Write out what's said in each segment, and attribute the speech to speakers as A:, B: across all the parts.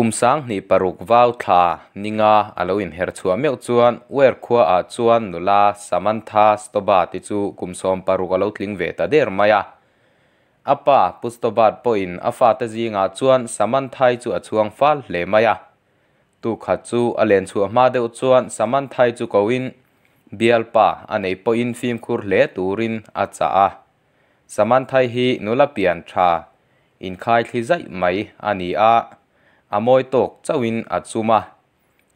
A: ุมสังนิปรุกวาวทานิงาอลวินเฮร์ชัวเมียวชวนเวรควอาชวนนุลาสมันทาสตบาติจูกุมสอมปรุกอลทิงเวตาเดิร์มายาอปาปุสตบาตปอินอฟาตจีงาชวนสมันทายจูอาชวงฟาลเลมายาตุขัดจูอเลนชัวมาเดอชวนสมันทายจูกวินเบีลปาอันนในปอินฟิมคูร์เลตูรินอาซาสมันทายฮีนุลาเปียนชาอินคายที่ใจไม่อันนี้อา a mawi tawk chauin a chuma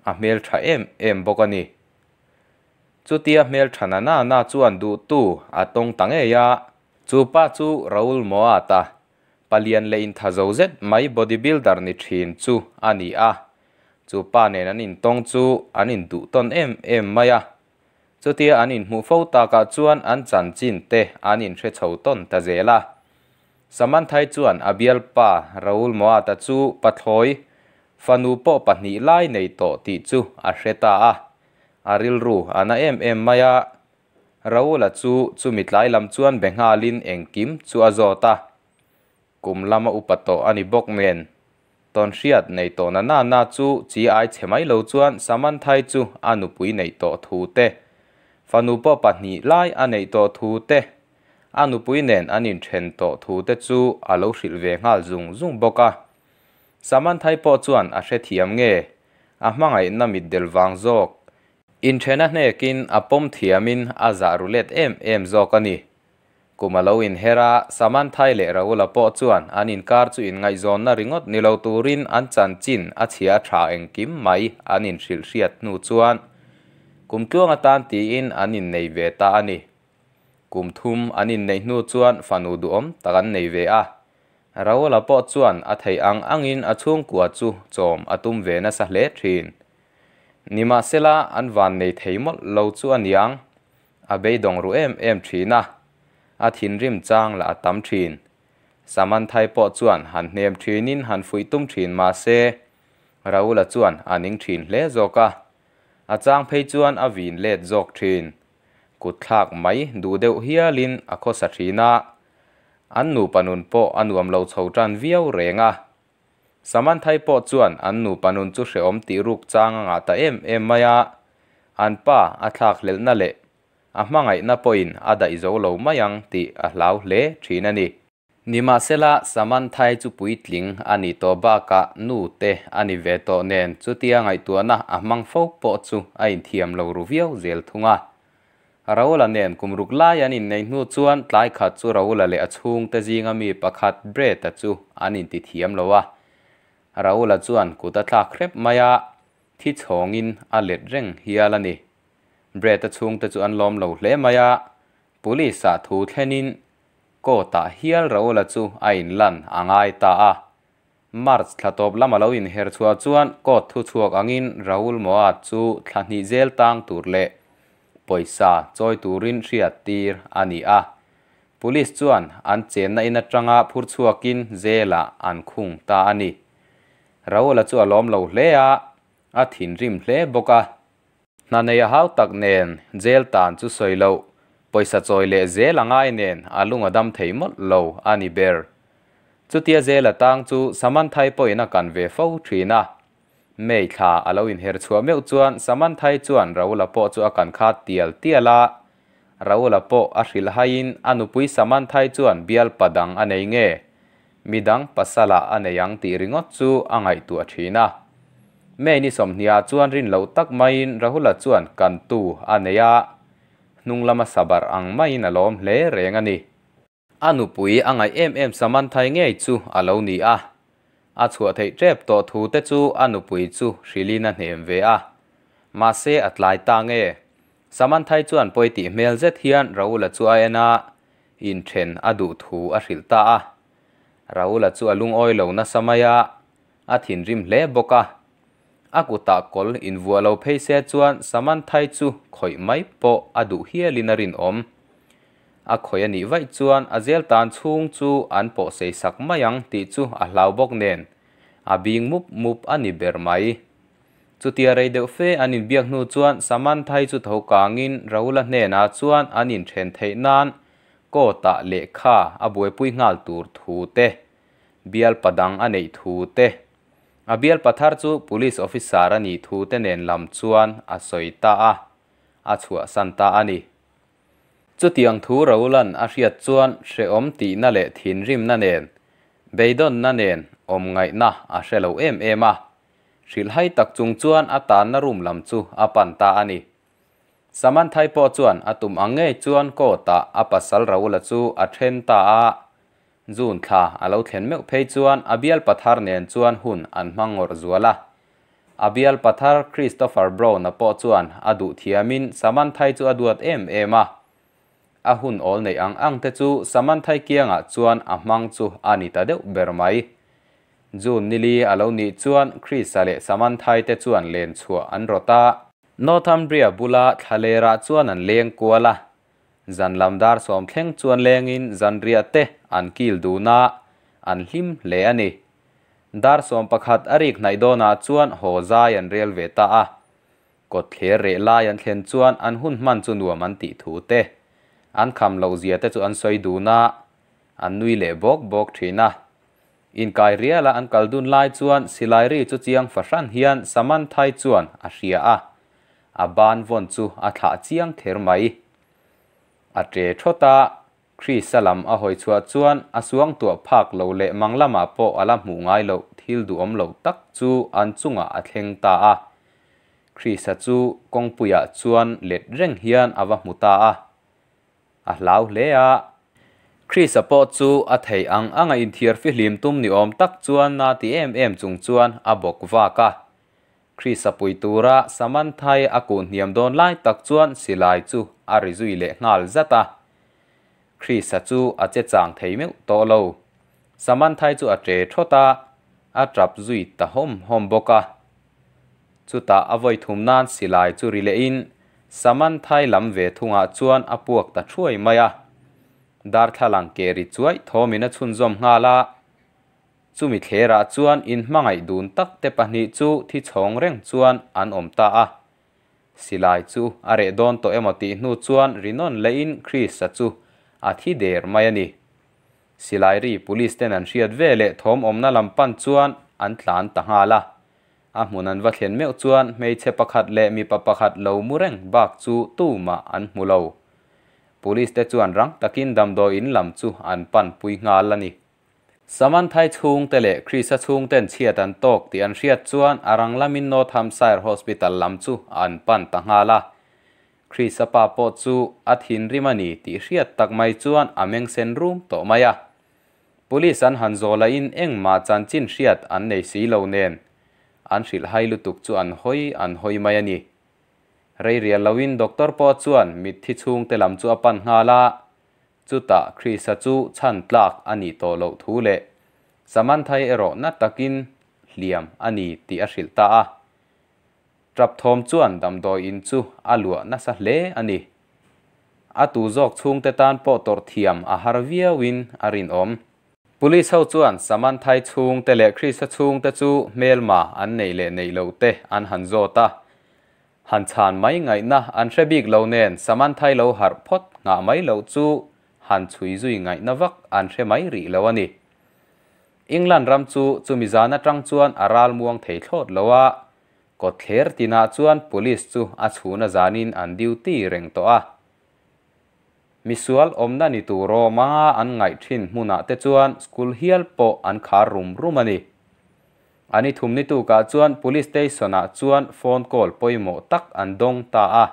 A: à hmel tha em em bawk ani chuti a hmel thana na na anh du tu a tong tang eya chú ba chú raul moa ta palian le in tha zo mấy bodybuilder ni thin chú anh a chu pa nen an in tong chu an in du ton em em à, maya chutia an in hmu fo ta ka chuan an chan chin te anh in hre chho ton ta zela saman thai chuan abial pa raul moa ta chu pathloi fanu po pahnih lai nei to ti chu a hreta a aril ru ana em em maya raul a chu chu lai lam chuan bengalin engkim chu a zota kum lama upato ani bok men ton siat nei to na na na chu chi ai chemai lo chuan saman thai chu anu pui nei to thu te fanu po pahnih lai a nei to thu te a nu pui nen an in then to thu te chu a lo hril ve ngal zung zung boka saman thai po chuan a hre thiam nge a hmangai na mit del wang zok in thena hne kin a pom thiamin a za rulet em em zok ani kumalo in hera saman thai le raula po chuan an in kar chu in ngai zon na ringot ni lo turin an chan chin a chhia tha eng kim mai an in hril hriat nu chuan kumtuang atan ti in an in nei ve ta ani kum thum anin nei nu chuan fanu du om takan nei ve a rawala po chuan a thei ang angin a chung kua chu chom atum ve na sa hle thin nima sela an van nei theimol lo chu aniang a be dong ru em em thina a thin rim chang la atam thin saman thai po chuan han hnem thinin han fui tum thin ma se raula chuan aning thin hle zoka a chang phei chuan a vin let zok thin kutlak mai du deuh hialin a khaw sa thina an nu panun po anuam lo chho tan viau renga saman thai po chuan an panun chu hreom ti ruk chang nga ta em em maya an pa a thlak lel na le a hmangai na poin ada izo lo mayang ti a hlau hle thina ni nima sela saman thai chu puitling ani to ba ka nu te ani ve to nen chu tia ngai tuana a mang fo po chu ain thiam lo ru viau zel thunga เราละเนียนกุมรุกลายันอินในนูจวนลายขัดจูเราละเลอชงแต่จิงมีประคัดเบรตจูอันอินติเทียมละวะเราละจวนกูตะทาเครบมายาที่ชงอินอเล็ดเร่งเฮียละนี่เบรตชงแต่จูอันล้อมเราเลมายาปุลิสาทูแค่นินก็ตาเฮียเราละจูอินลันอ่างไอตาอามาร์ชลาตบลามาลาวินเฮรชัวจวนก็ทุชวกอังอินเราลมอดจูทันฮิเซลตังตูรเล่ poisa choi turin hria tir ani a police chuan an chen na in atanga phur chuakin zela an khung ta ani raola chu alom lo hle a a thin rim hle boka na nei hau tak nen zel tan chu soilo poisa choi le zela ngai nen alung adam theimol lo ani ber chutia zela tang chu saman thai poina kan ve fo thina ม่ขาอลาวินเฮร์ชัวเมลชวนสมันไทยชวนเราละโอจวกันขาดเตียลเตียละเราละพปอาริลไฮน์อนุปุยสมันไทยชวนเบียลปัดังอันเองเงมิดังพัสละอันยังตีริงอจูอังไอตัวทีนะเมนิสมเนียชวนรินเราตักไม่นเราละชวนกันตูอันเอยะนุ่งละมาสบารอังไม่นลอมเลเรงอันนี้อนุพุยอังไอเอ็มเอ็มสมันไทยเงจูอลาวนีอ่ะ a chua thei trep to thu te chu anu pui chu hrilina hnem ve a ma se atlai ta nge saman thai chuan poiti mel zet hian raula chu a ena in then adu thu a hril ta a raula chu alung oi lo na samaya a thin rim hle boka ta kol in vualo pheise chuan saman thai chu khoi mai po adu rin om a khoi ani vai chuan a zel tan chhung chu an pawh sei sak mai ang ti chu a hlau bawk nen a bing mup mup ani ber mai chutia rei deuh fe anin biak hnu chuan saman thai chu tho kangin rola hne na chuan anin then thei nan ko ta le kha a buai pui ngal tur thu te bial padang anei thu te a bial pathar chu police officer ani thu te nen lam chuan a soi ta a a chua san ta ani chu tiang thu ro lần a riat chuan she om ti na le thin nà na bây beidon nà nen om ngai nà a she lo em em à ril hai tak chung chuan a tan na rum lam chu a pan ta ani saman thai po chuan atum ange chuan ko ta a pasal ro la chu a then ta a zun tha a lo thlen meu phei chuan abial pathar nen chuan hun an mangor zuala abial pathar christopher brown a po chuan adu thiamin saman thai chu aduat em em à a hun ol nei ang ang te chu saman thai kiang a chuan a mang chu ani ta deu ber mai ju nili alo ni chuan chris ale saman thai te chuan len t u m b r i a bula thalera chuan an leng k u a zan t e n g chuan leng in zan ria te an kil du na an him le ani dar som pakhat arik nai do na c h an kham lo zia te chu an soi du na an nui le bok bok thina in kai ria la an kal dun lai chuan silai ri chu chiang fasan hian saman thai chuan a hria a a ban von chu a tha chiang ther mai a tre thota khri salam a hoi chua chuan a suang tua phak lo le manglama po ala mu ngai lo thil du om lo tak chu an chunga a thleng ta a khri sa chu kongpuya chuan let reng hian awa muta a a lau hle a Chris apo chu a thei ang anga in thiar fi hlim tum ni om tak chuan na ti em em chung chuan a bok wa ka Chris apui tura saman thai a kun niam don lai tak chuan silai chu a ri zui le ngal zata Chris a chu a che chang thei meu to lo saman thai chu a tre thota a trap zui ta hom hom boka chu ta avoi thum nan silai chu ri le in saman thai lam ve thunga chuan apuak ta thuai maya dar thalang ke ri chuai thomina chhun zom nga la chumi thlera chuan in hmangai dun tak te pahni chu thi chhong reng chuan an om ta a silai chu are don to emoti hnu chuan rinon lein chris sa chu a thi der mai ani silai ri police ten an hriat ve le thom omna lampan chuan an thlan ta nga la a hmun an va thlen meu chuan hmeichhe pakhat leh mipa pakhat lo mureng bak chu tuma an hmu lo police te chuan rang takin damdaw in lam chu an pan pui ngal ani saman thai chung te le khrisa chung ten chiat an tok ti an hriat chuan arang lamin no tham sair hospital lam chu an pan ta ngala khrisa pa po chu athin rimani ti hriat tak mai chuan ameng sen room to maya police an hanzola in engma chanchin hriat an nei si lo nen an hril hai lutuk chu an hoi an hoi mai ani rei ria lawin doctor po chuan mi thi chung te lam chu apan nga la chu ta khrisa chu chan tlak ani to lo thu le saman thai ero na takin liam ani ti a hril ta a trap thom chuan dam do in chu alua na sa hle ani atu zok chung te tan po tor thiam a har viawin arin om police ho chuan saman thai chung te le khrisa chung te chu melma an nei le nei lo te an han zo ta han chan mấy ngày na an rebik lo nen saman thai lâu har phốt ngã mấy lâu chu han chui zui ngày na vak an sẽ mấy ri lo ani england ram chu chumizana tang chuan aral muang thei thlot lowa ko thler tina chuan police chu a chhuna zanin an duty reng to a misual omna ni tu roma an ngai thin hmuna te chuan school hial po an kha rum rum ani ani thumni tu ka chuan police station a chuan phone call poimo tak an dong ta a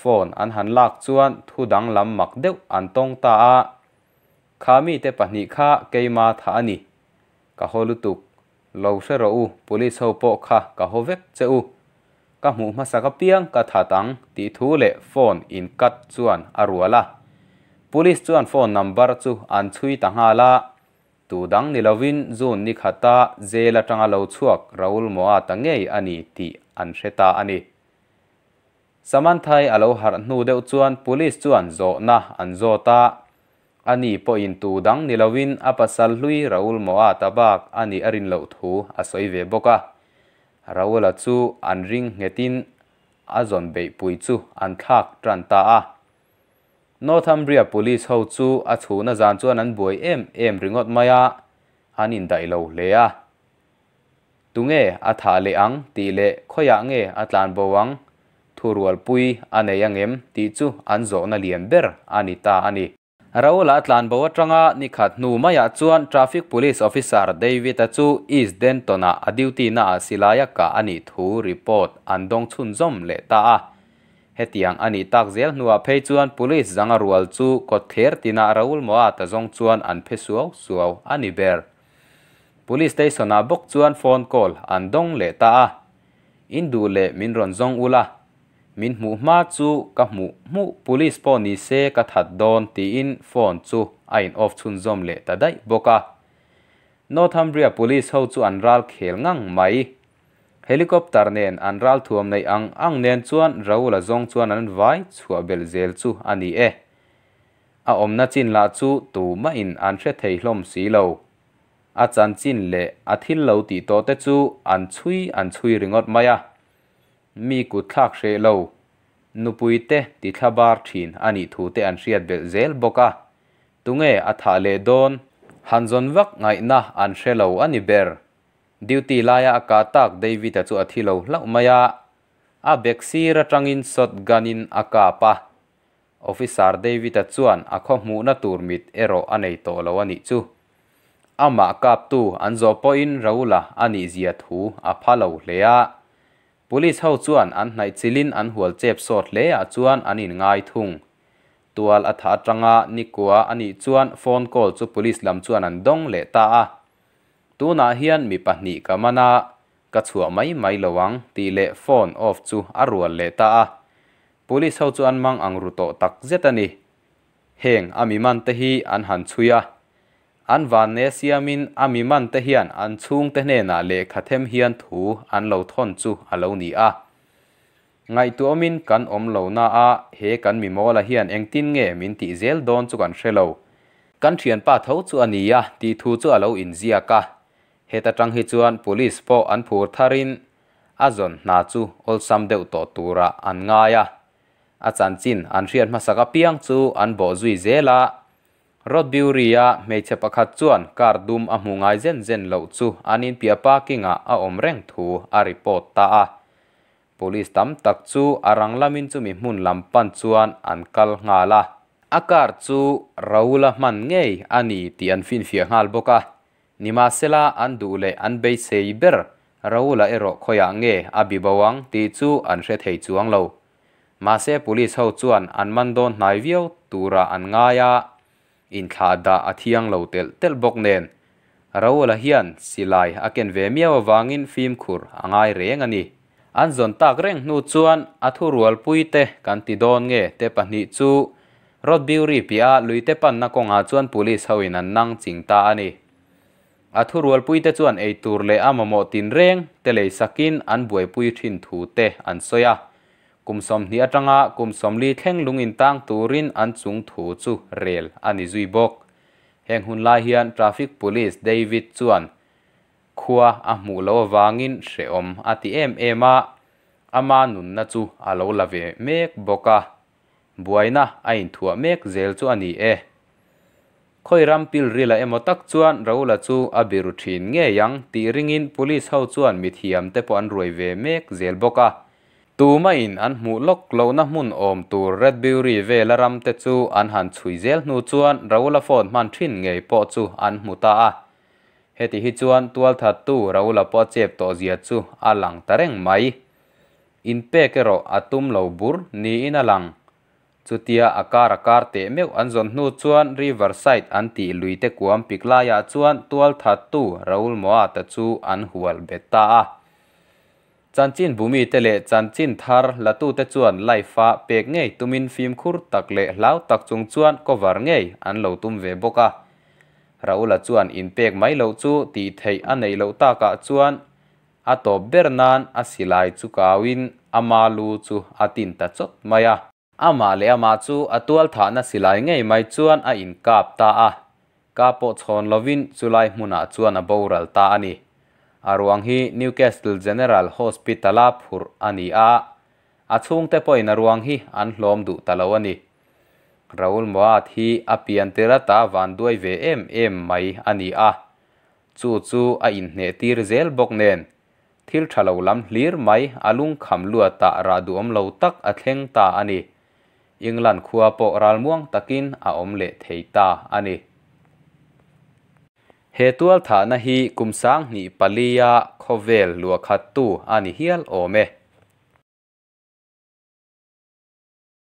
A: phone an han lak chuan thu dang lam mak deuh an tong ta a khami te pahni kha keima tha ani ka holutuk lo se ro u police ho po kha ka ho vek che u ก็หมูมาสักเพียงก็ัดตังตีทูเล่ฟอนอินกัดจวนอารัวละ p o l i ส e วนฟอนนัมบาร์จูอันชุยตังฮาละตูดังนิลาวินจูนนิขัตาเจลจังอาเลวชวกราอุลโมอาตังเงยอันนี้ตีอันเชตาอันนี้สมันไทยอาเลวฮาร์นูเดวจวน p o l i ส e วนโจนะอันโจตาอันนี้พออินตูดังนิลาวินอภัสลุยราอุลโมอาตาบักอันนี้อรินเลวทูอาศัยเวบก้า rawala chu an ring ngetin a zon bei pui chu an thak tran ta a Northumbria police ho chu a chhuna zan chuan an buai em em ringot maya an in dai lo le a tunge a tha le ang ti le khoya nge atlan bowang thurual pui ane yangem ti chu an zo na lian ber ani ta ani ro atlan tlan nikhat atanga ni khat nu maya chuan traffic police officer david achu east dentona adiuti na silayaka ka ani thu report andong chun zom le ta a hetiang ani tak zel nuwa phei chuan police Zang rual chu kot tina raul moa ta zong chuan an phe suaw suaw ani ber police station a bok chuan phone call andong le ta a indu le minron zong ula min mu ma chu ka mu mu police po ni se ka that don ti in phone chu a of off chun zom le ta dai boka Northumbria police ho chu anral khel ngang mai helicopter nen anral thuam nei ang ang nen chuan raula zong chuan an vai chua bel zel chu ani e a omna chin la chu tu ma in an thre thei hlom si lo a chan chin le a thil lo ti to te chu an chui an chui ringot maya mi ku thlak hre lo nupuite ti thlabar thin ani thute an riat bel zel boka tunge atha le don hanjon vak ngai na an hre ani ber duty laya akatak david chu athilo lau maya a beksi ra tangin sot ganin akapa officer david chuan a kho mu na turmit ero anei to lo ani chu ama kap tu anzo poin raula ani zia thu a phalo hlea ปุลิสเฮาจวนอันไหนจิลินอันหวลเจ็บสอดเลอจวนอันนงายทุงตัวอั o าตรงานิกัวอันนี้จวนฟอนกอลจูปุลิสลำจวนอันดงเลตาต n นาเฮียนมีปะนิกมานากะชวไม่ไม่ระวังตีเลฟอนออฟจูอรวนเลตาปุลิสเฮาจวนมังอังรุตตักเจตนิเฮงอมมันตะฮีอันหันชุยา an van ne siamin ami man te hian an chung te hne na le khathem hian thu an lo thon chu alo ni a ngai tu omin kan om lo na a he kan mi mola hian engtin nge min ti zel don chu kan hrelo kan thian pa tho chu ania ti thu chu alo in zia ka ta tang hi chuan police po an phur tharin azon na chu ol sam deu to tura an ngaya a chan chin an rian ma saka piang chu an bo zui zela rod biuria hmeichhe pakhat chuan car dum a hmungai zen zen lo chu anin pia parkinga a awm reng thu a report ta a police tam tak chu arang lamin chu mi hmun lampan chuan an kal nga la a car chu raula hman ngei ani ti an fin fia ngal boka nima sela an du le an bei sei ber raula ero khoya nge abi bawang ti chu an hre thei chuang lo ma se police hau chuan an man don hnai viau tura an ngaya อินคาดาอาเทียงเหลาเตลเตลบกเนนเราละเฮียนสิลายอาเกนเวเมียววางินฟิมคุรอางายเรงอนี้อันจนตากเร่งนูจวนอาุรวลปุยเตกันติดอนเงเตป o นิจูรถบิวรีปอาลุยเตปันนกงาจวนลิสเฮินันนังจิงตาอนี้อุรวลปุยจวนเอตูรเลอามโมตินเรงเตเลสักินอันบวยปุยทินถูเตอันซยา kumsom ni atanga kumsom li thleng lungin tang turin an chung thu chu rel ani zui bok heng hun lai hian traffic police david chuan khua a mu lo wangin hre om ati em ema ama nun na chu alo lave mek boka buaina ain thua mek zel chu ani e khoi ram pil rila emo tak chuan rola chu a biru thin nge yang ti ringin police ho chuan mithiam te pawh an ruai ve mek zel boka tu ma in an hmu lok lo na hmun om tu red beauty ve la ram te chu an han chui zel nu chuan raula phone man thin nge po chu an hmu ta a heti hi chuan tual tha tu raula po chep to zia chu a lang tareng mai in pe ke ro atum lo bur ni in a lang chutia akar akar te meu an zon nu chuan riverside an ti lui te kuam piklaya chuan tual tha tu raul moa ta chu an hual beta a จันจินบุมีเตเลจันจินทาร์ละตูเตจวนไลฟ้าเปกเงยตุมินฟิล์มคุรตักเละเล้าตักจงจวนก็วาร์เงยอันเหลาตุมเวบกะเราละจวนอินเปกไม่เหลาจูตีเทยอันในเหลาตากะจวนอาตบเบอร์นันอาศิลายจูกาวินอามาลูจูอาตินตะจดมายาอามาเลอามาจูอาตัวฐานอาศิลายเงยไม่จวนอาอินกาบตาอากาโปชอนลวินจุไลมุนาจวนอาบูรัลตาอันนี้อารวังฮีนิวแคสเซิลเจเนอรัลโฮสปิตาลาพูร์อันีอาอาชงเตปอยนารวังฮีอันลอมดูตาลาวนีราอุลมวาทีอาเปียนเตระตาวันด้วยเวมเอ็มไมอันีอาจู่จู่อาอินเนตีร์เซลบกเนนทิลชะลาวลัมลีร์ไมอาลุงคำลัวตาราดูอมเลวตักอัเฮงตาอันีอิงลันคัวโปอกรัลม่วงตะกินอาอมเลเทตาอันีเฮตัวลถานะฮีกุมสร้างหนีปาลียาโคเวลลัวคัตตูอานิเฮียลโอเม